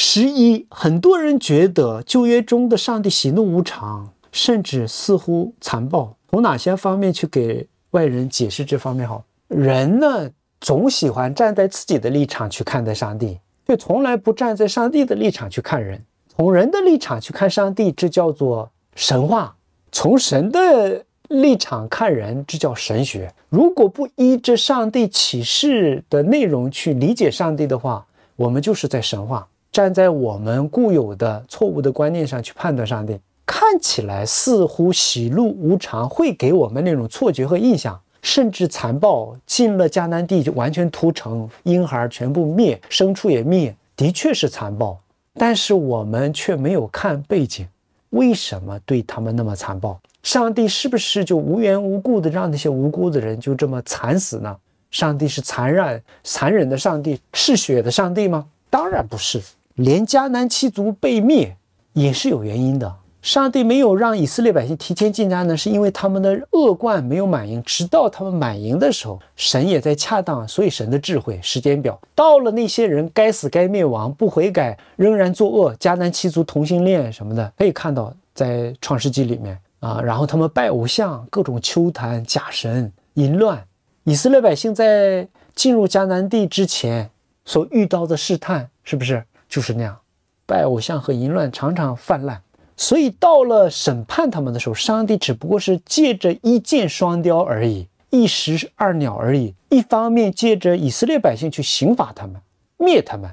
十一，很多人觉得旧约中的上帝喜怒无常，甚至似乎残暴。从哪些方面去给外人解释这方面？好人呢，总喜欢站在自己的立场去看待上帝，却从来不站在上帝的立场去看人。从人的立场去看上帝，这叫做神话；从神的立场看人，这叫神学。如果不依着上帝启示的内容去理解上帝的话，我们就是在神话。站在我们固有的错误的观念上去判断上帝，看起来似乎喜怒无常，会给我们那种错觉和印象，甚至残暴。进了迦南地就完全屠城，婴孩全部灭，牲畜也灭，的确是残暴。但是我们却没有看背景，为什么对他们那么残暴？上帝是不是就无缘无故的让那些无辜的人就这么惨死呢？上帝是残忍、残忍的上帝，嗜血的上帝吗？当然不是。连迦南七族被灭也是有原因的。上帝没有让以色列百姓提前进迦南，是因为他们的恶贯没有满盈，直到他们满盈的时候，神也在恰当。所以神的智慧时间表到了，那些人该死该灭亡，不悔改仍然作恶。迦南七族同性恋什么的，可以看到在创世纪里面啊。然后他们拜偶像，各种秋坛假神淫乱。以色列百姓在进入迦南地之前所遇到的试探，是不是？就是那样，拜偶像和淫乱常常泛滥，所以到了审判他们的时候，上帝只不过是借着一箭双雕而已，一石二鸟而已。一方面借着以色列百姓去刑罚他们、灭他们，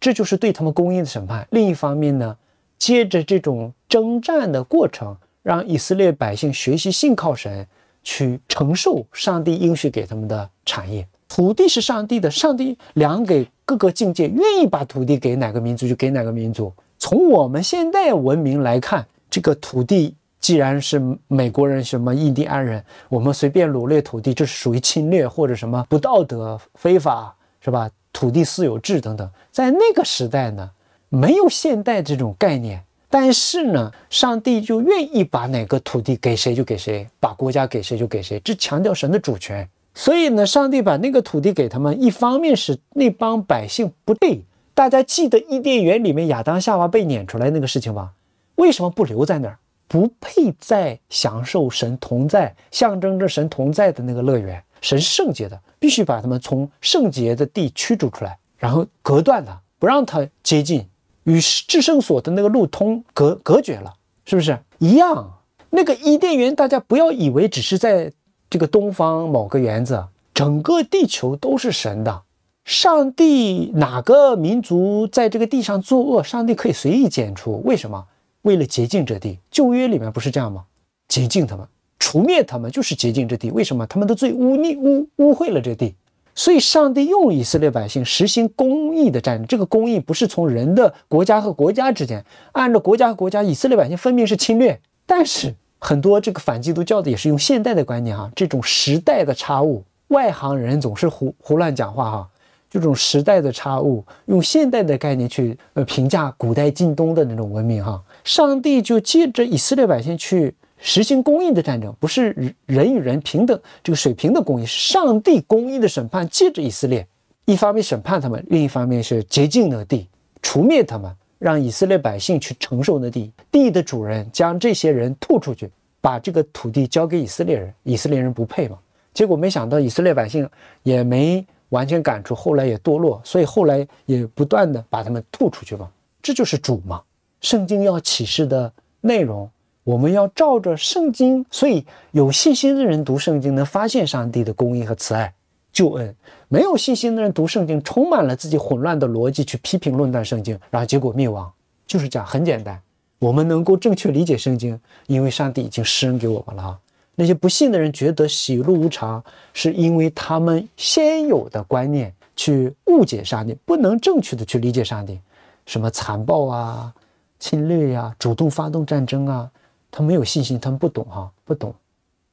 这就是对他们公义的审判；另一方面呢，借着这种征战的过程，让以色列百姓学习信靠神，去承受上帝应许给他们的产业。土地是上帝的，上帝量给各个境界，愿意把土地给哪个民族就给哪个民族。从我们现代文明来看，这个土地既然是美国人、什么印第安人，我们随便掳掠土地，这是属于侵略或者什么不道德、非法，是吧？土地私有制等等，在那个时代呢，没有现代这种概念，但是呢，上帝就愿意把哪个土地给谁就给谁，把国家给谁就给谁，这强调神的主权。所以呢，上帝把那个土地给他们，一方面是那帮百姓不配。大家记得伊甸园里面亚当夏娃被撵出来那个事情吧？为什么不留在那儿？不配再享受神同在，象征着神同在的那个乐园。神是圣洁的，必须把他们从圣洁的地驱逐出来，然后隔断他，不让他接近与至圣所的那个路通隔隔绝了，是不是一样？那个伊甸园，大家不要以为只是在。这个东方某个园子，整个地球都是神的，上帝哪个民族在这个地上作恶，上帝可以随意剪除。为什么？为了洁净这地，旧约里面不是这样吗？洁净他们，除灭他们，就是洁净这地。为什么？他们的罪污逆污污秽了这地，所以上帝用以色列百姓实行公义的战争。这个公义不是从人的国家和国家之间，按照国家和国家，以色列百姓分明是侵略，但是。很多这个反基督教的也是用现代的观念哈，这种时代的差误，外行人总是胡胡乱讲话哈，这种时代的差误，用现代的概念去呃评价古代近东的那种文明哈，上帝就借着以色列百姓去实行公义的战争，不是人与人平等这个水平的公义，是上帝公义的审判，借着以色列，一方面审判他们，另一方面是洁净那地，除灭他们。让以色列百姓去承受那地，地的主人将这些人吐出去，把这个土地交给以色列人，以色列人不配嘛。结果没想到以色列百姓也没完全赶出，后来也堕落，所以后来也不断的把他们吐出去嘛，这就是主嘛。圣经要启示的内容，我们要照着圣经，所以有信心的人读圣经能发现上帝的公义和慈爱。救恩，没有信心的人读圣经，充满了自己混乱的逻辑去批评、论断圣经，然后结果灭亡。就是这样，很简单，我们能够正确理解圣经，因为上帝已经施恩给我们了。那些不信的人觉得喜怒无常，是因为他们先有的观念去误解上帝，不能正确的去理解上帝。什么残暴啊、侵略呀、主动发动战争啊，他没有信心，他们不懂哈，不懂。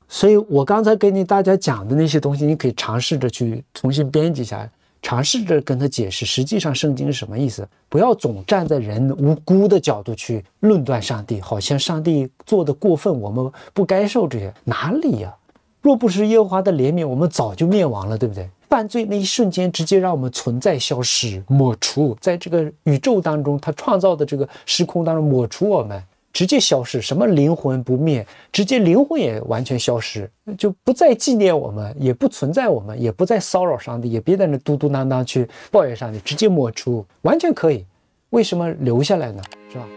所以我刚才给你大家讲的那些东西，你可以尝试着去重新编辑一下，尝试着跟他解释，实际上圣经是什么意思？不要总站在人无辜的角度去论断上帝，好像上帝做的过分，我们不该受这些，哪里呀？若不是耶和华的怜悯，我们早就灭亡了，对不对？犯罪那一瞬间，直接让我们存在消失、抹除，在这个宇宙当中，他创造的这个时空当中抹除我们。直接消失，什么灵魂不灭，直接灵魂也完全消失，就不再纪念我们，也不存在我们，也不再骚扰上帝，也别在那嘟嘟囔囔去抱怨上帝，直接抹除，完全可以。为什么留下来呢？是吧？